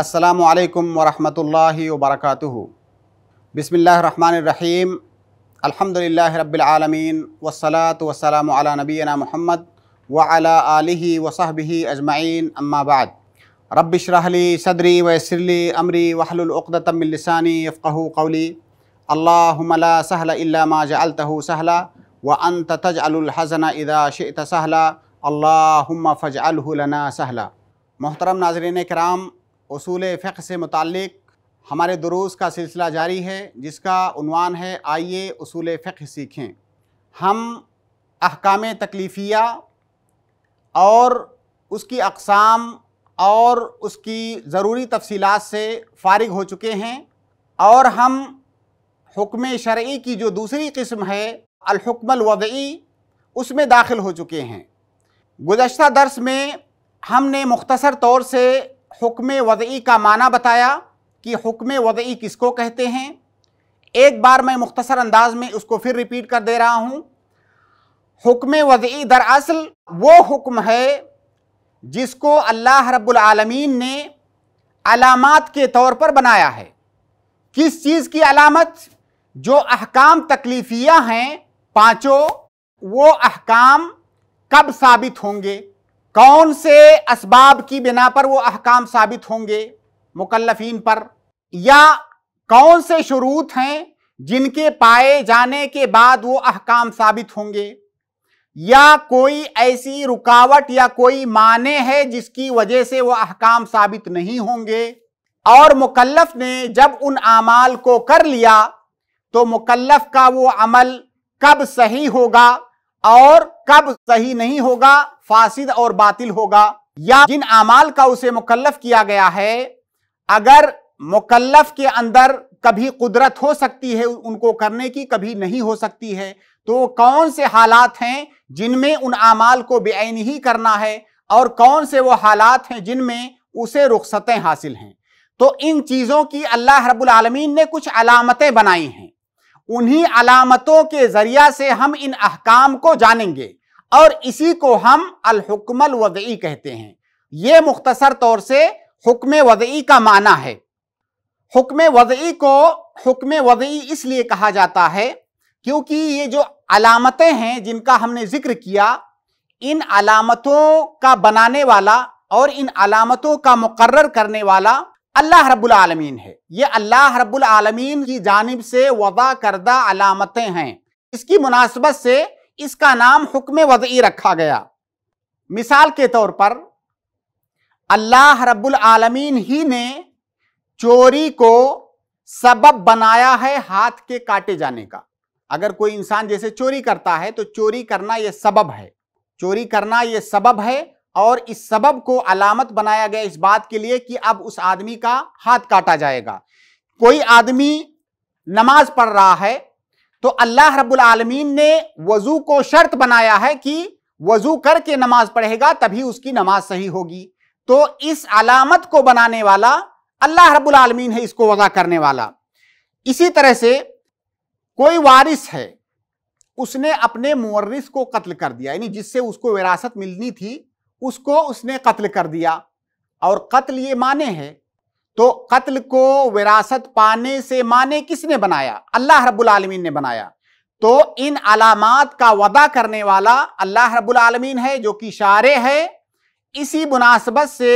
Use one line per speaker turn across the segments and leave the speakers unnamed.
السلام عليكم ورحمة الله وبركاته بسم الله الرحمن الرحيم الحمد لله رب العالمين والصلاة والسلام على نبينا محمد وعلى آله وصحبه أجمعين أما بعد رب اشرح لي صدري ويسر لي أمري واحلل عقدة من لساني يفقه قولي اللهم لا سهل إلا ما جعلته سهلا وأنت تجعل الحزن إذا شئت سهلا اللهم فاجعله لنا سهلا محترم ناظرین کرام असूल फ़िक से मुतक़ हमारे दरूस का सिलसिला जारी है जिसका है आइए असूल फ़िक सीखें हम अहकाम तकलीफ़िया और उसकी अकसाम और उसकी ज़रूरी तफसीलात से फारिग हो चुके हैं और हम हुक्म शर्य की जो दूसरी किस्म है अलहुकमल उसमें दाखिल हो चुके हैं गुज्त दर्स में हमने मुख्तर तौर से हुक्म वदई का माना बताया कि हुक्म वदई किसको कहते हैं एक बार मैं मुख्तसर अंदाज में उसको फिर रिपीट कर दे रहा हूँ हुक्म वदई दरअसल वो हुक्म है जिसको अल्लाह रब्बुल आलमीन ने अलामत के तौर पर बनाया है किस चीज़ की अलामत जो अहकाम तकलीफिया हैं पाँचों वो अहकाम कब साबित होंगे कौन से इसबाब की बिना पर वो अहकाम साबित होंगे मुकल्लफीन पर या कौन से शुरूत हैं जिनके पाए जाने के बाद वो अहकाम साबित होंगे या कोई ऐसी रुकावट या कोई माने है जिसकी वजह से वो अहकाम साबित नहीं होंगे और मुकल्लफ ने जब उन अमाल को कर लिया तो मुकल्लफ का वो अमल कब सही होगा और कब सही नहीं होगा फासिद और बातिल होगा या जिन अमाल का उसे मुकल्लफ किया गया है अगर मुकल्लफ के अंदर कभी कुदरत हो सकती है उनको करने की कभी नहीं हो सकती है तो कौन से हालात हैं जिनमें उन अमाल को बेन ही करना है और कौन से वो हालात हैं जिनमें उसे रुखसतें हासिल हैं तो इन चीज़ों की अल्लाह रब्बुल आलमीन ने कुछ अलामतें बनाई हैं उन्हीं अलामतों के ज़रिया से हम इन अहकाम को जानेंगे और इसी को हम अलहुकमल वदई कहते हैं ये मुख्तसर तौर से हुक्म वदई का माना है हुक्म वदई को हुक्म वदई इसलिए कहा जाता है क्योंकि ये जो अलामतें हैं जिनका हमने जिक्र किया इन अलामतों का बनाने वाला और इन अलामतों का मुकर्र करने वाला अल्लाह रब्बुल आलमीन है ये अल्लाह रब्बुल आलमीन की जानब से वदा करदा अलामतें हैं इसकी मुनासबत से इसका नाम हुक्म वजी रखा गया मिसाल के तौर पर अल्लाह रब्बुल आलमीन ही ने चोरी को सबब बनाया है हाथ के काटे जाने का अगर कोई इंसान जैसे चोरी करता है तो चोरी करना यह सबब है चोरी करना यह सबब है और इस सबब को अलामत बनाया गया इस बात के लिए कि अब उस आदमी का हाथ काटा जाएगा कोई आदमी नमाज पढ़ रहा है तो अल्लाह रब्बुल आलमीन ने वजू को शर्त बनाया है कि वजू करके नमाज पढ़ेगा तभी उसकी नमाज सही होगी तो इस अलामत को बनाने वाला अल्लाह रब्बुल आलमीन है इसको वजह करने वाला इसी तरह से कोई वारिस है उसने अपने मुर्रिस को कत्ल कर दिया यानी जिससे उसको विरासत मिलनी थी उसको उसने कत्ल कर दिया और कत्ल ये माने हैं तो कत्ल को विरासत पाने से माने किसने बनाया अल्लाह रब्बुल आलमीन ने बनाया तो इन अलामत का वदा करने वाला अल्लाह रब्बुल आलमीन है जो कि शारे है इसी मुनासबत से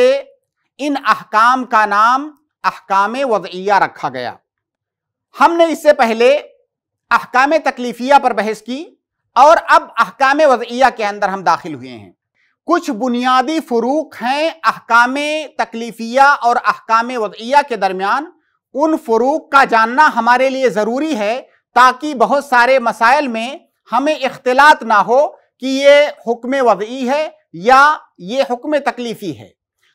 इन अहकाम का नाम अहकाम वदइया रखा गया हमने इससे पहले अहकाम तकलीफिया पर बहस की और अब अहकाम वजइया के अंदर हम दाखिल हुए हैं कुछ बुनियादी फ़रूक हैं अहकाम तकलीफिया और अहकाम वदिया के दरमियान उन फ़रूक का जानना हमारे लिए ज़रूरी है ताकि बहुत सारे मसाइल में हमें इख्तलात ना हो कि ये हुक्म वजी है या ये हुक्म तकलीफ़ी है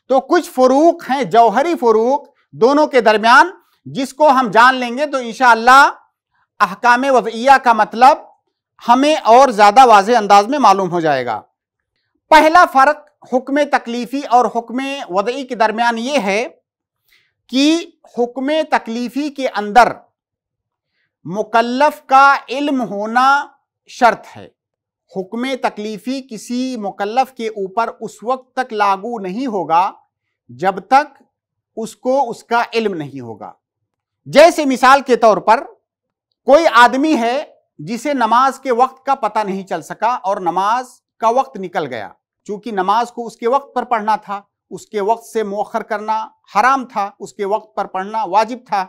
तो कुछ फ़रूक हैं जौहरी फ़रूक दोनों के दरमियान जिसको हम जान लेंगे तो इन अहकाम वदिया का मतलब हमें और ज़्यादा वाज अंदाज में मालूम हो जाएगा पहला फ़र्क हुक्म तकलीफ़ी और हुक्म वदई के दरमियान ये है कि हुक्म तकलीफ़ी के अंदर मुकल्लफ का इल्म होना शर्त है हुक्म तकलीफ़ी किसी मुकल्लफ के ऊपर उस वक्त तक लागू नहीं होगा जब तक उसको उसका इल्म नहीं होगा जैसे मिसाल के तौर पर कोई आदमी है जिसे नमाज के वक्त का पता नहीं चल सका और नमाज का वक्त निकल गया चूंकि नमाज को उसके वक्त पर पढ़ना था उसके वक्त से मौखर करना हराम था उसके वक्त पर पढ़ना वाजिब था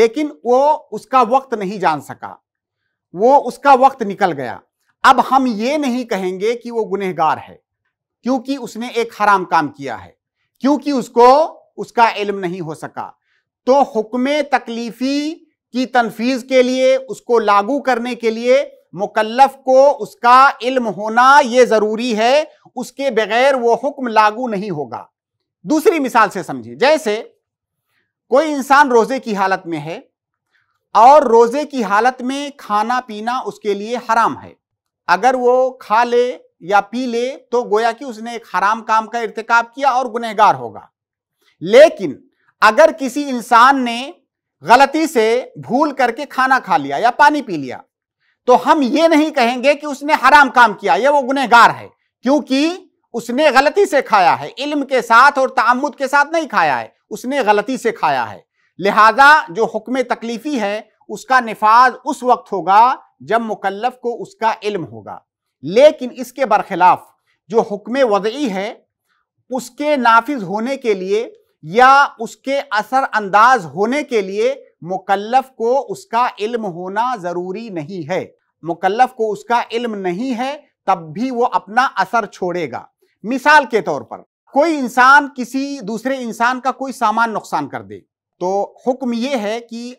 लेकिन वो उसका वक्त नहीं जान सका वो उसका वक्त निकल गया अब हम ये नहीं कहेंगे कि वो गुनहगार है क्योंकि उसने एक हराम काम किया है क्योंकि उसको उसका इल्म नहीं हो सका तो हुक्म तकलीफी की तनफीज के लिए उसको लागू करने के लिए मुकल्लफ को उसका इल्म होना यह जरूरी है उसके बगैर वह हुक्म लागू नहीं होगा दूसरी मिसाल से समझिए जैसे कोई इंसान रोजे की हालत में है और रोजे की हालत में खाना पीना उसके लिए हराम है अगर वो खा ले या पी ले तो गोया कि उसने एक हराम काम का इरतकब किया और गुनहगार होगा लेकिन अगर किसी इंसान ने गलती से भूल करके खाना खा लिया या पानी पी लिया तो हम ये नहीं कहेंगे कि उसने हराम काम किया ये वो गुनहगार है क्योंकि उसने गलती से खाया है इल्म के साथ और तामुद के साथ नहीं खाया है उसने गलती से खाया है लिहाजा जो हुक्म तकलीफ़ी है उसका नफाज उस वक्त होगा जब मुकल्लफ को उसका इल्म होगा लेकिन इसके बरखिलाफ जो हुक्म वजई है उसके नाफिज होने के लिए या उसके असर अंदाज होने के लिए मुकल्लफ को उसका इल्म होना ज़रूरी नहीं है मुकल्लफ को उसका इल्म नहीं है तब भी वो अपना असर छोड़ेगा मिसाल के तौर पर कोई इंसान किसी दूसरे इंसान का कोई सामान नुकसान कर दे तो हुक्म ये है कि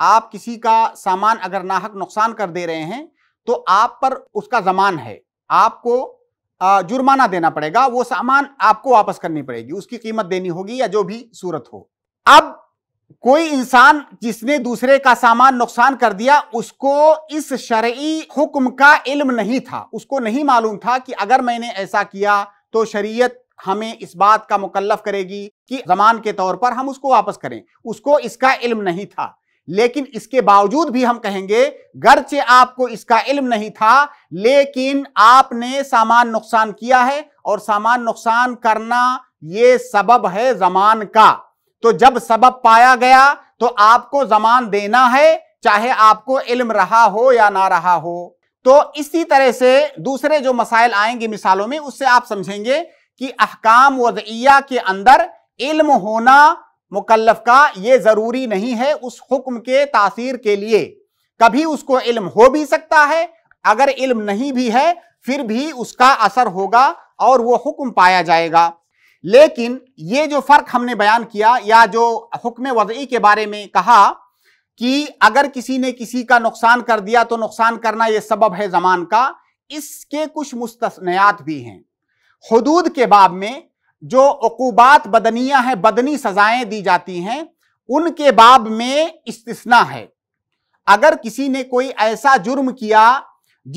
आप किसी का सामान अगर नाहक नुकसान कर दे रहे हैं तो आप पर उसका जमान है आपको जुर्माना देना पड़ेगा वो सामान आपको वापस करनी पड़ेगी उसकी कीमत देनी होगी या जो भी सूरत हो अब कोई इंसान जिसने दूसरे का सामान नुकसान कर दिया उसको इस शरई हुक्म का इल्म नहीं था उसको नहीं मालूम था कि अगर मैंने ऐसा किया तो शरीयत हमें इस बात का मुकल्लफ करेगी कि जमान के तौर पर हम उसको वापस करें उसको इसका इल्म नहीं था लेकिन इसके बावजूद भी हम कहेंगे गर्चे आपको इसका इल्म नहीं था लेकिन आपने सामान नुकसान किया है और सामान नुकसान करना ये सबब है जमान का तो जब सबब पाया गया तो आपको जमान देना है चाहे आपको इल्म रहा हो या ना रहा हो तो इसी तरह से दूसरे जो मसाइल आएंगे मिसालों में उससे आप समझेंगे कि अहकाम वजिया के अंदर इल्म होना मुकल्लफ का ये ज़रूरी नहीं है उस हुक्म के तासीर के लिए कभी उसको इल्म हो भी सकता है अगर इल्म नहीं भी है फिर भी उसका असर होगा और वो हुक्म पाया जाएगा लेकिन ये जो फ़र्क हमने बयान किया या जो हुक्म वजी के बारे में कहा कि अगर किसी ने किसी का नुकसान कर दिया तो नुकसान करना यह सबब है जमान का इसके कुछ मुस्तनयात भी हैं हदूद के बाब में जो अकूबात बदनिया है बदनी सजाएं दी जाती हैं उनके बाब में इस्तना है अगर किसी ने कोई ऐसा जुर्म किया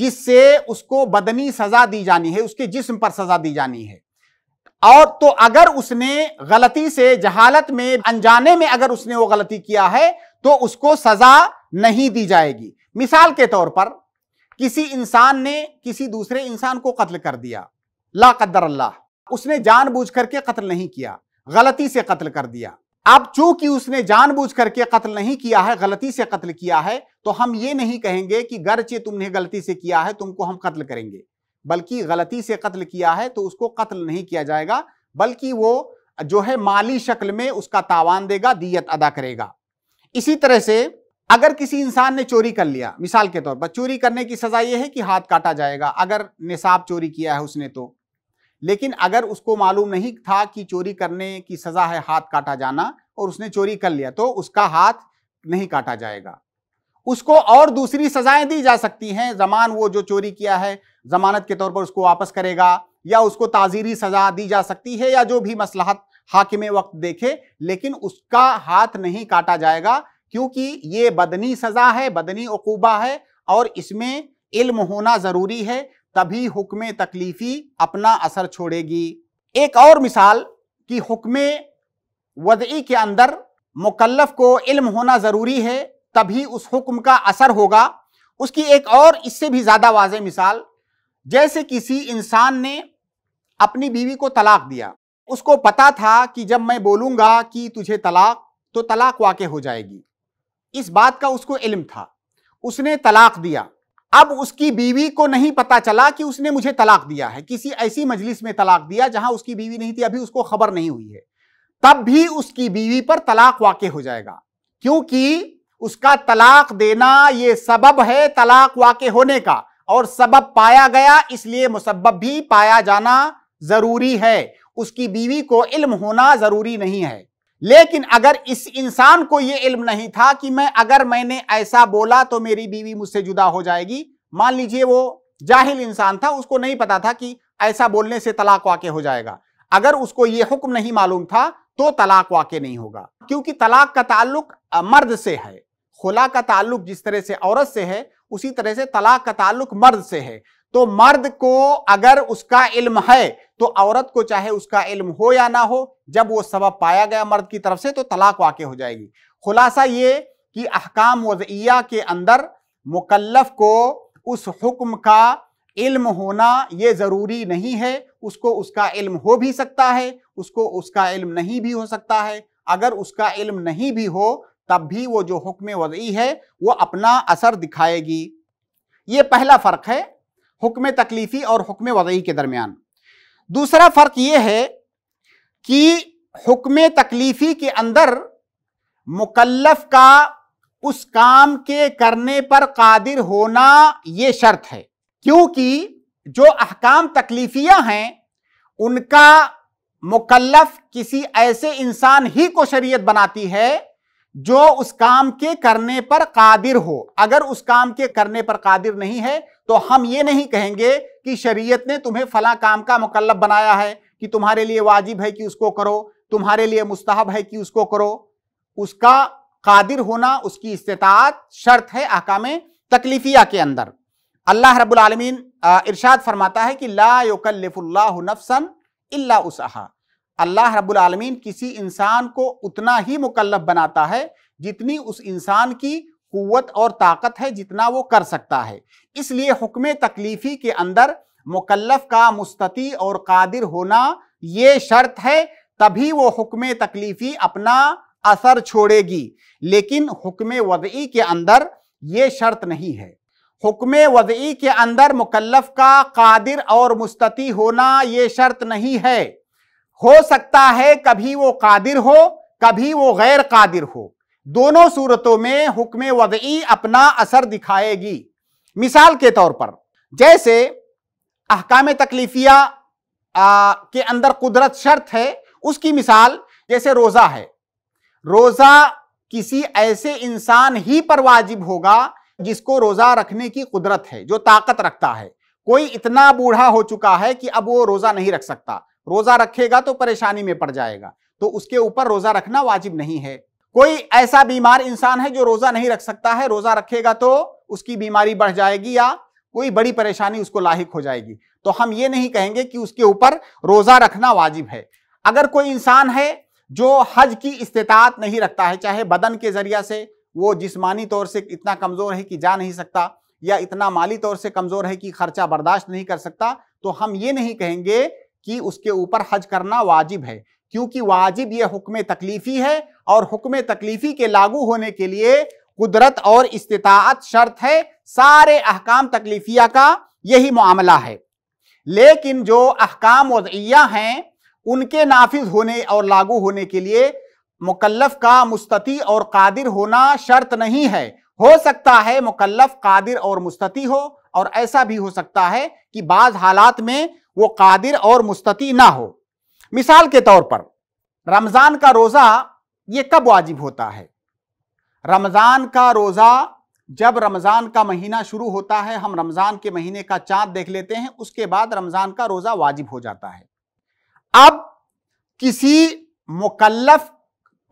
जिससे उसको बदनी सजा दी जानी है उसके जिस्म पर सजा दी जानी है और तो अगर उसने गलती से जहालत में अनजाने में अगर उसने वो गलती किया है तो उसको सजा नहीं दी जाएगी मिसाल के तौर पर किसी इंसान ने किसी दूसरे इंसान को कत्ल कर दिया ला कदर अल्लाह उसने जानबूझ करके कत्ल नहीं किया गलती से कत्ल कर दिया अब चूंकि उसने जानबूझ करके कत्ल नहीं किया है गलती से कत्ल किया है तो हम ये नहीं कहेंगे कि गरचे तुमने गलती से किया है तुमको हम कत्ल करेंगे बल्कि गलती से कत्ल किया है तो उसको कत्ल नहीं किया जाएगा बल्कि वो जो है माली शक्ल में उसका तावान देगा दियत अदा करेगा इसी तरह से अगर किसी इंसान ने चोरी कर लिया मिसाल के तौर पर चोरी करने की सज़ा यह है कि हाथ काटा जाएगा अगर निसाब चोरी किया है उसने तो लेकिन अगर उसको मालूम नहीं था कि चोरी करने की सज़ा है हाथ काटा जाना और उसने चोरी कर लिया तो उसका हाथ नहीं काटा जाएगा उसको और दूसरी सजाएं दी जा सकती हैं जमान वो जो चोरी किया है जमानत के तौर पर उसको वापस करेगा या उसको ताजीरी सजा दी जा सकती है या जो भी मसलहत हाकिम वक्त देखे लेकिन उसका हाथ नहीं काटा जाएगा क्योंकि ये बदनी सजा है बदनी अकूबा है और इसमें इल्म होना ज़रूरी है तभी हुक्म तकलीफ़ी अपना असर छोड़ेगी एक और मिसाल कि हुक्म वदई के अंदर मुकल्लफ को इल्म होना ज़रूरी है तभी उस हुक्म का असर होगा उसकी एक और इससे भी ज़्यादा वाज मिसाल जैसे किसी इंसान ने अपनी बीवी को तलाक दिया उसको पता था कि जब मैं बोलूँगा कि तुझे तलाक तो तलाक वाक़ हो जाएगी इस बात का उसको इल्म था उसने तलाक दिया अब उसकी बीवी को नहीं पता चला कि उसने मुझे तलाक दिया है किसी ऐसी मजलिस में तलाक दिया जहां उसकी बीवी नहीं थी अभी उसको खबर नहीं हुई है तब भी उसकी बीवी पर तलाक वाक़ हो जाएगा क्योंकि उसका तलाक देना ये सबब है तलाक वाक़ होने का और सबब पाया गया इसलिए मुसबब भी पाया जाना ज़रूरी है उसकी बीवी को इल्म होना ज़रूरी नहीं है लेकिन अगर इस इंसान को ये इल्म नहीं था कि मैं अगर मैंने ऐसा बोला तो मेरी बीवी मुझसे जुदा हो जाएगी मान लीजिए वो जाहिल इंसान था उसको नहीं पता था कि ऐसा बोलने से तलाक वाक़ हो जाएगा अगर उसको ये हुक्म नहीं मालूम था तो तलाक वाक़ नहीं होगा क्योंकि तलाक का ताल्लुक मर्द से है खुला का ताल्लुक जिस तरह से औरत से है उसी तरह से तलाक का ताल्लुक मर्द से है तो मर्द को अगर उसका इल्म है तो औरत को चाहे उसका इल्म हो या ना हो जब वो सबब पाया गया मर्द की तरफ से तो तलाक वाक़ हो जाएगी खुलासा ये कि अहकाम वजिया के अंदर मुकल्लफ को उस हुक्म का इल्म होना ये ज़रूरी नहीं है उसको उसका इल्म हो भी सकता है उसको उसका इल्म नहीं भी हो सकता है अगर उसका इल्म नहीं भी हो तब भी वो जो हुक्म वजी है वो अपना असर दिखाएगी ये पहला फ़र्क है हुक्म तकलीफ़ी और हुक्म वजी के दरमियान दूसरा फ़र्क ये है कि हुक्म तकलीफ़ी के अंदर मुकल्लफ का उस काम के करने पर कादिर होना ये शर्त है क्योंकि जो अहकाम तकलीफियाँ हैं उनका मुकल्लफ किसी ऐसे इंसान ही को शरीयत बनाती है जो उस काम के करने पर कादिर हो अगर उस काम के करने पर कादिर नहीं है तो हम ये नहीं कहेंगे कि शरीयत ने तुम्हें फला काम का मुकल्लब बनाया है कि तुम्हारे लिए वाजिब है कि उसको करो तुम्हारे लिए मुस्तहब है कि उसको करो उसका कादिर होना उसकी इस्तात शर्त है अहकाम तकलीफिया के अंदर अल्लाह रब्बुल इरशाद फरमाता है कि ला योकल्लफ़ुल्लाहु नफ्सन इल्ला उसहा अल्लाह रब्बुल आलमीन किसी इंसान को उतना ही मुकल्लफ बनाता है जितनी उस इंसान की कुत और ताकत है जितना वो कर सकता है इसलिए हुक्म तकलीफ़ी के अंदर मुकल्लफ का मुस्तती और कादिर होना ये शर्त है तभी वो हुक्म तकलीफ़ी अपना असर छोड़ेगी लेकिन हुक्म वदई के अंदर ये शर्त नहीं है हुक्म वदई के अंदर मुकल्लफ का कादिर और मुस्तती होना ये शर्त नहीं है हो सकता है कभी वो कादिर हो कभी वो गैर कादिर हो दोनों सूरतों में हुक्म वदई अपना असर दिखाएगी मिसाल के तौर पर जैसे अहकाम तकलीफिया के अंदर कुदरत शर्त है उसकी मिसाल जैसे रोज़ा है रोज़ा किसी ऐसे इंसान ही पर वाजिब होगा जिसको रोज़ा रखने की कुदरत है जो ताकत रखता है कोई इतना बूढ़ा हो चुका है कि अब वो रोज़ा नहीं रख सकता रोजा रखेगा तो परेशानी में पड़ जाएगा तो उसके ऊपर रोजा रखना वाजिब नहीं है कोई ऐसा बीमार इंसान है जो रोजा नहीं रख सकता है रोजा रखेगा तो उसकी बीमारी बढ़ जाएगी या कोई बड़ी परेशानी उसको लाहिक हो जाएगी तो हम ये नहीं कहेंगे कि उसके ऊपर रोजा रखना वाजिब है अगर कोई इंसान है जो हज की इस्तात नहीं रखता है चाहे बदन के जरिया से वो जिस्मानी तौर से इतना कमज़ोर है कि जा नहीं सकता या इतना माली तौर से कमज़ोर है कि खर्चा बर्दाश्त नहीं कर सकता तो हम ये नहीं कहेंगे कि उसके ऊपर हज करना वाजिब है क्योंकि वाजिब यह हुक्म तकलीफ़ी है और हुक्म तकलीफ़ी के लागू होने के लिए कुदरत और इस्तात शर्त है सारे अहकाम तकलीफिया का यही मामला है लेकिन जो अहकाम वजैया हैं उनके नाफिज होने और लागू होने के लिए मुकल्लफ का मुस्ती और कादिर होना शर्त नहीं है हो सकता है मुकल्लफ कादिर और मुस्ती हो और ऐसा भी हो सकता है कि बाज़ हालात में वो कादिर और मुस्तती ना हो मिसाल के तौर पर रमज़ान का रोज़ा ये कब वाजिब होता है रमज़ान का रोज़ा जब रमज़ान का महीना शुरू होता है हम रमज़ान के महीने का चांद देख लेते हैं उसके बाद रमज़ान का रोज़ा वाजिब हो जाता है अब किसी मुकल्लफ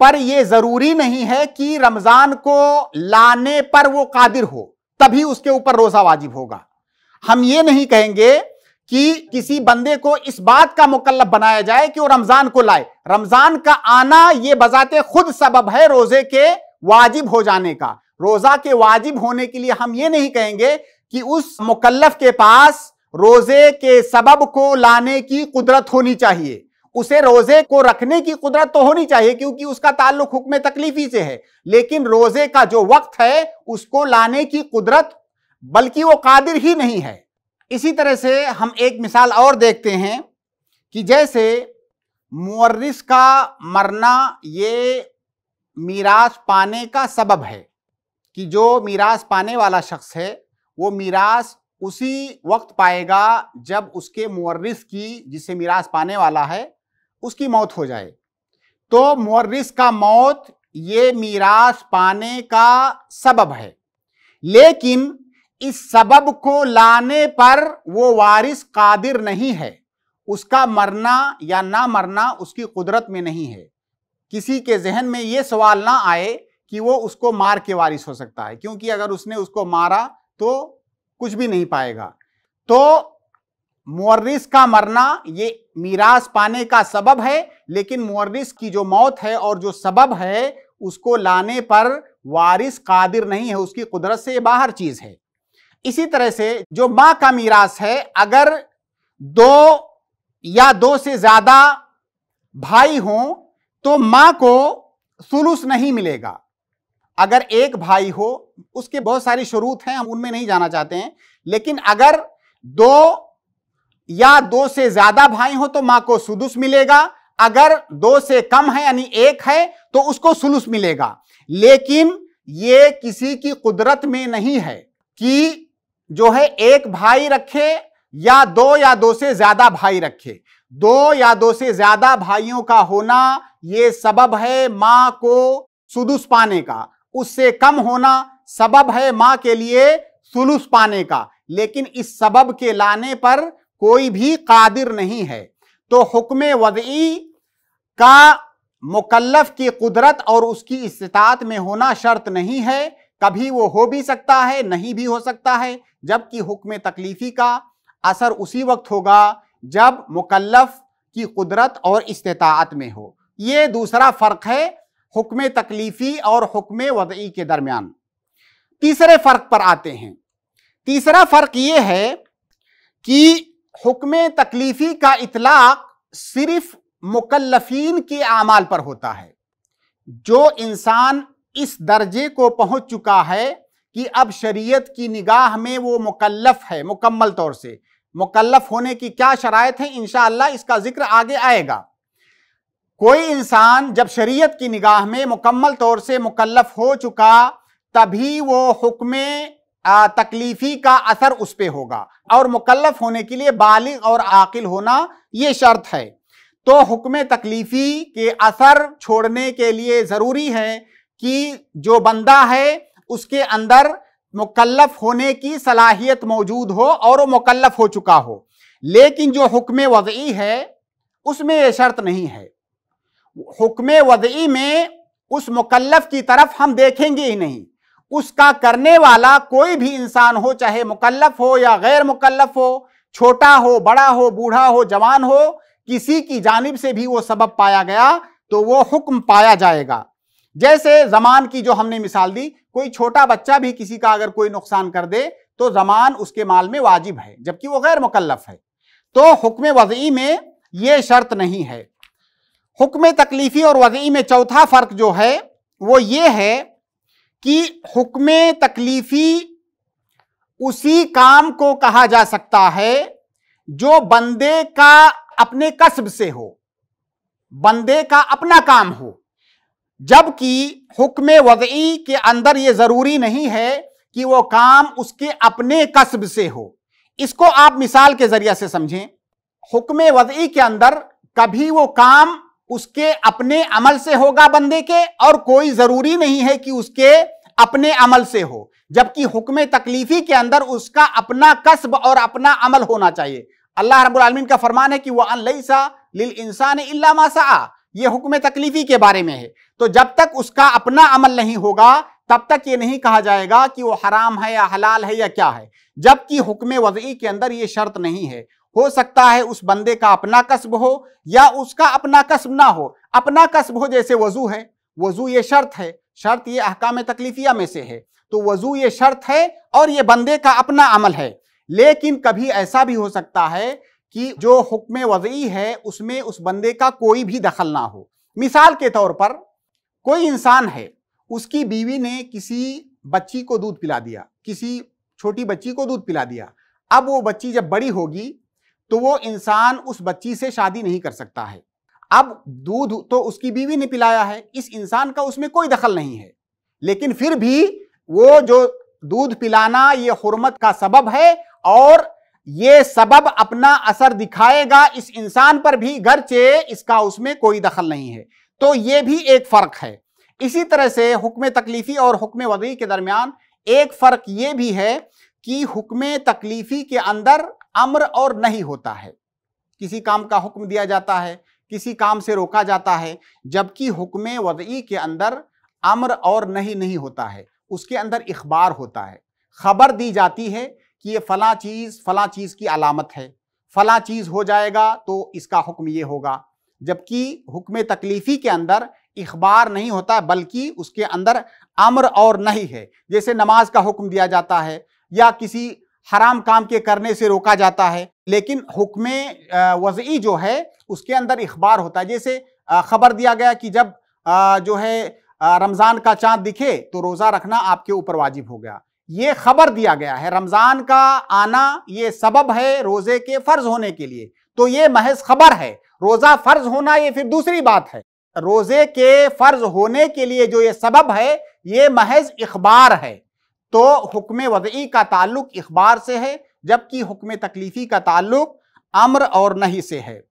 पर यह ज़रूरी नहीं है कि रमज़ान को लाने पर वो कादिर हो तभी उसके ऊपर रोज़ा वाजिब होगा हम ये नहीं कहेंगे कि किसी बंदे को इस बात का मुकल्लब बनाया जाए कि वो रमजान को लाए रमजान का आना ये बजाते खुद सबब है रोजे के वाजिब हो जाने का रोजा के वाजिब होने के लिए हम ये नहीं कहेंगे कि उस मुकल्लफ के पास रोजे के सबब को लाने की कुदरत होनी चाहिए उसे रोजे को रखने की कुदरत तो होनी चाहिए क्योंकि उसका ताल्लुक हुक्म तकलीफी से है लेकिन रोजे का जो वक्त है उसको लाने की कुदरत बल्कि वो कादिर ही नहीं है इसी तरह से हम एक मिसाल और देखते हैं कि जैसे मुर्रिस का मरना ये मीरास पाने का सबब है कि जो मीरास पाने वाला शख्स है वो मीरास उसी वक्त पाएगा जब उसके मुर्रिस की जिसे मीरास पाने वाला है उसकी मौत हो जाए तो मुर्रिस का मौत ये मीरास पाने का सबब है लेकिन इस सबब को लाने पर वो वारिस कादिर नहीं है उसका मरना या ना मरना उसकी कुदरत में नहीं है किसी के जहन में ये सवाल ना आए कि वो उसको मार के वारिस हो सकता है क्योंकि अगर उसने उसको मारा तो कुछ भी नहीं पाएगा तो मुर्रिस का मरना ये मीरास पाने का सबब है लेकिन मुर्रिस की जो मौत है और जो सबब है उसको लाने पर वारिस कादिर नहीं है उसकी कुदरत से ये बाहर चीज़ है इसी तरह से जो माँ का मीरास है अगर दो या दो से ज्यादा भाई हो तो माँ को सुलूस नहीं मिलेगा अगर एक भाई हो उसके बहुत सारी शरूत हैं हम उनमें नहीं जाना चाहते हैं लेकिन अगर दो या दो से ज्यादा भाई हो तो माँ को सुलूस मिलेगा अगर दो से कम है यानी एक है तो उसको सुलूस मिलेगा लेकिन ये किसी की कुदरत में नहीं है कि जो है एक भाई रखे या दो या दो से ज्यादा भाई रखे दो या दो से ज्यादा भाइयों का होना ये सबब है मां को सुदुस पाने का उससे कम होना सबब है मां के लिए सुलुस पाने का लेकिन इस सबब के लाने पर कोई भी कादिर नहीं है तो हुक्म वदई का मुकल्लफ की कुदरत और उसकी इस्तात में होना शर्त नहीं है कभी वो हो भी सकता है नहीं भी हो सकता है जबकि हुक्म तकलीफ़ी का असर उसी वक्त होगा जब मुकल्लफ की कुदरत और इस्तात में हो ये दूसरा फ़र्क है हुक्म तकलीफ़ी और हुक्म वदई के दरमियान तीसरे फ़र्क पर आते हैं तीसरा फ़र्क ये है कि हुक्म तकलीफ़ी का इतलाक़ सिर्फ मुकल्लफीन के अमाल पर होता है जो इंसान इस दर्जे को पहुंच चुका है कि अब शरीयत की निगाह में वो मुकल्लफ है मुकम्मल तौर से मुकल्लफ होने की क्या शरात है इन इसका जिक्र आगे आएगा कोई इंसान जब शरीयत की निगाह में मुकम्मल तौर से मुकल्लफ हो चुका तभी वो हुक्म तकलीफ़ी का असर उस पर होगा और मुकल्लफ होने के लिए बालिग और आकिल होना ये शर्त है तो हुक्म तकलीफ़ी के असर छोड़ने के लिए ज़रूरी है कि जो बंदा है उसके अंदर मुकल्लफ होने की सलाहियत मौजूद हो और वो मुकल्लफ हो चुका हो लेकिन जो हुक्म वजई है उसमें ये शर्त नहीं है हुक्म वजई में उस मुकल्लफ की तरफ हम देखेंगे ही नहीं उसका करने वाला कोई भी इंसान हो चाहे मुकल्लफ हो या गैर मुकल्लफ हो छोटा हो बड़ा हो बूढ़ा हो जवान हो किसी की जानब से भी वो सबब पाया गया तो वो हुक्म पाया जाएगा जैसे जमान की जो हमने मिसाल दी कोई छोटा बच्चा भी किसी का अगर कोई नुकसान कर दे तो जमान उसके माल में वाजिब है जबकि वो गैर मुकल्लफ है तो हुक्म वजई में ये शर्त नहीं है हुक्म तकलीफी और वजई में चौथा फ़र्क जो है वो ये है कि हुक्म तकलीफी उसी काम को कहा जा सकता है जो बंदे का अपने कस्ब से हो बंदे का अपना काम हो जबकि हुक्म वज़ी के अंदर ये ज़रूरी नहीं है कि वो काम उसके अपने कस्ब से हो इसको आप मिसाल के ज़रिए से समझें हुक्म वज़ी के अंदर कभी वो काम उसके अपने अमल से होगा बंदे के और कोई ज़रूरी नहीं है कि उसके अपने अमल से हो जबकि हुक्म तकलीफी के अंदर उसका अपना कस्ब और अपना अमल होना चाहिए अल्लाह रबालमीन का फरमान है कि वह अनलई सा लिल इंसान इल्ला मासा ये हुक्म तकलीफी के बारे में है तो जब तक उसका अपना अमल नहीं होगा तब तक ये नहीं कहा जाएगा कि वो हराम है या हलाल है या क्या है जबकि हुक्म वजई के अंदर ये शर्त नहीं है हो सकता है उस बंदे का अपना कस्ब हो या उसका अपना कस्ब ना हो अपना कस्ब हो जैसे वजू है वजू ये शर्त है शर्त ये अहकाम तकलीफिया में से है तो वजू ये शर्त है और ये बंदे का अपना अमल है लेकिन कभी ऐसा भी हो सकता है कि जो हुक्म वजी है उसमें उस बंदे का कोई भी दखल ना हो मिसाल के तौर पर कोई इंसान है उसकी बीवी ने किसी बच्ची को दूध पिला दिया किसी छोटी बच्ची को दूध पिला दिया अब वो बच्ची जब बड़ी होगी तो वो इंसान उस बच्ची से शादी नहीं कर सकता है अब दूध तो उसकी बीवी ने पिलाया है इस इंसान का उसमें कोई दखल नहीं है लेकिन फिर भी वो जो दूध पिलाना ये हुरमत का सबब है और ये सबब अपना असर दिखाएगा इस इंसान पर भी चे इसका उसमें कोई दखल नहीं है तो ये भी एक फ़र्क है इसी तरह से हुक्म तकलीफ़ी और हुक्म वदी के दरमियान एक फ़र्क ये भी है कि हुक्म तकलीफ़ी के अंदर अम्र और नहीं होता है किसी काम का हुक्म दिया जाता है किसी काम से रोका जाता है जबकि हुक्म वदई के अंदर अम्र और नहीं नहीं होता है उसके अंदर इखबार होता है खबर दी जाती है कि ये फला चीज़ फला चीज़ की अलामत है फला चीज़ हो जाएगा तो इसका हुक्म ये होगा जबकि हुक्म तकलीफ़ी के अंदर इखबार नहीं होता बल्कि उसके अंदर अमर और नहीं है जैसे नमाज का हुक्म दिया जाता है या किसी हराम काम के करने से रोका जाता है लेकिन हुक्म वज़ी जो है उसके अंदर इखबार होता है जैसे खबर दिया गया कि जब जो है रमज़ान का चांद दिखे तो रोज़ा रखना आपके ऊपर वाजिब हो गया ये खबर दिया गया है रमज़ान का आना ये सबब है रोज़े के फ़र्ज होने के लिए तो ये महज खबर है रोज़ा फ़र्ज होना ये फिर दूसरी बात है रोज़े के फ़र्ज होने के लिए जो ये सबब है ये महज अखबार है तो हुक्म वजी का ताल्लुक अखबार से है जबकि हुक्म तकलीफ़ी का ताल्लुक अम्र और नहीं से है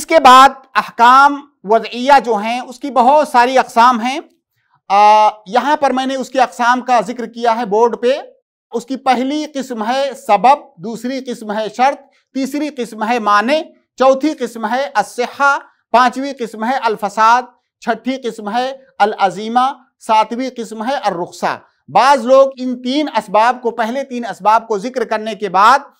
इसके बाद अहकाम वज़िया जो हैं उसकी बहुत सारी अकसाम हैं आ, यहां पर मैंने उसकी अकसाम का जिक्र किया है बोर्ड पे उसकी पहली किस्म है सबब दूसरी किस्म है शर्त तीसरी किस्म है माने चौथी किस्म है असहा पांचवी किस्म है अलफसाद छठी किस्म है अजीमा सातवीं किस्म है रुखसा बाज़ लोग इन तीन इसबाब को पहले तीन इसबाब को जिक्र करने के बाद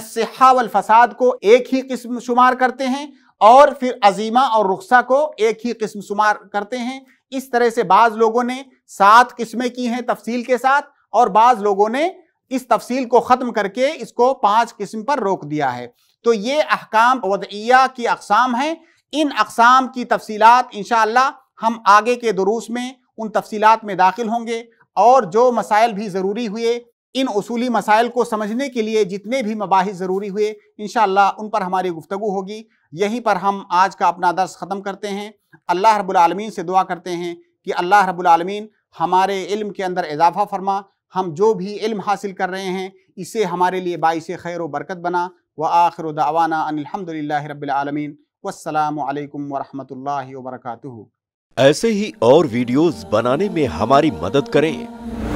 असहा फसाद को एक ही किस्म शुमार करते हैं और फिर अजीमा और रुखसा को एक ही किस्म शुमार करते हैं इस तरह से बाज लोगों ने सात किस्में की हैं तफसील के साथ और बाज लोगों ने इस तफसील को ख़त्म करके इसको पांच किस्म पर रोक दिया है तो ये अहकाम वदिया की अकसाम हैं इन अकसाम की तफसीत इन हम आगे के दरूस में उन तफसीत में दाखिल होंगे और जो मसाइल भी ज़रूरी हुए इन असूली मसाइल को समझने के लिए जितने भी मबाहिस ज़रूरी हुए इन उन पर हमारी गुफ्तु होगी यहीं पर हम आज का अपना दर्स ख़त्म करते हैं अल्लाह रबालमीन से दुआ करते हैं कि अल्लाह रबालमीन हमारे इल्म के अंदर इजाफा फरमा हम जो भी इल्म हासिल कर रहे हैं इसे हमारे लिए बाईस खैर व बरकत बना व आखिर दावाना अनिलहमदिल्ला रबालमीन वालकम वरहमल वर्का ऐसे ही और वीडियोज़ बनाने में हमारी मदद करें